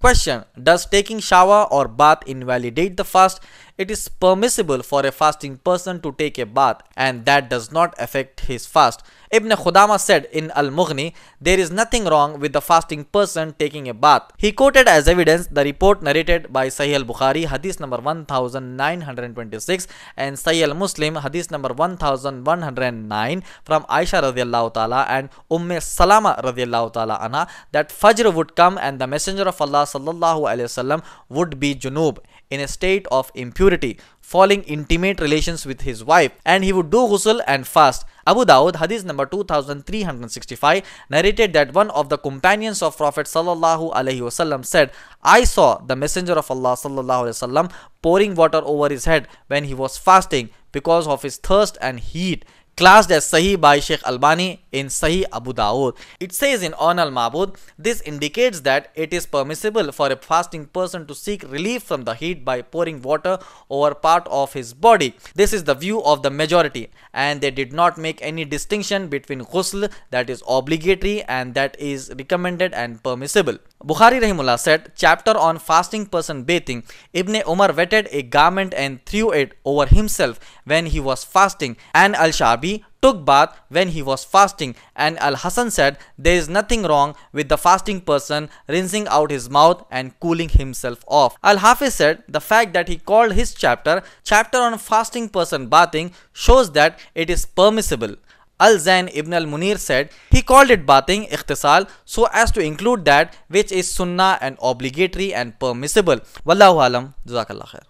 Question Does taking shower or bath invalidate the fast? It is permissible for a fasting person to take a bath and that does not affect his fast. Ibn Khudama said in Al Mughni, There is nothing wrong with the fasting person taking a bath. He quoted as evidence the report narrated by Sahih al Bukhari, Hadith number 1926, and Sahih al Muslim, Hadith number 1109, from Aisha radiallahu ta'ala and Umm Salama radiallahu ta'ala anha, that Fajr would come and the Messenger of Allah sallallahu wasallam would be junub in a state of impurity, falling intimate relations with his wife, and he would do ghusl and fast. Abu Dawud, hadith number 2365, narrated that one of the companions of Prophet sallallahu alaihi wasallam said, I saw the messenger of Allah sallallahu alaihi wasallam pouring water over his head when he was fasting because of his thirst and heat classed as Sahih by Sheikh Albani in Sahih Abu Dawood. It says in On Al Mabud, this indicates that it is permissible for a fasting person to seek relief from the heat by pouring water over part of his body. This is the view of the majority and they did not make any distinction between ghusl that is obligatory and that is recommended and permissible. Bukhari Rahimullah said, chapter on fasting person bathing, Ibn Umar wetted a garment and threw it over himself when he was fasting and Al-Shabi took bath when he was fasting and Al-Hasan said, there is nothing wrong with the fasting person rinsing out his mouth and cooling himself off. Al-Hafiz said, the fact that he called his chapter, chapter on fasting person bathing shows that it is permissible. Al-Zain ibn al-Munir said, he called it bathing ikhtisal so as to include that which is sunnah and obligatory and permissible. Wallahu alam, jazakallah khair.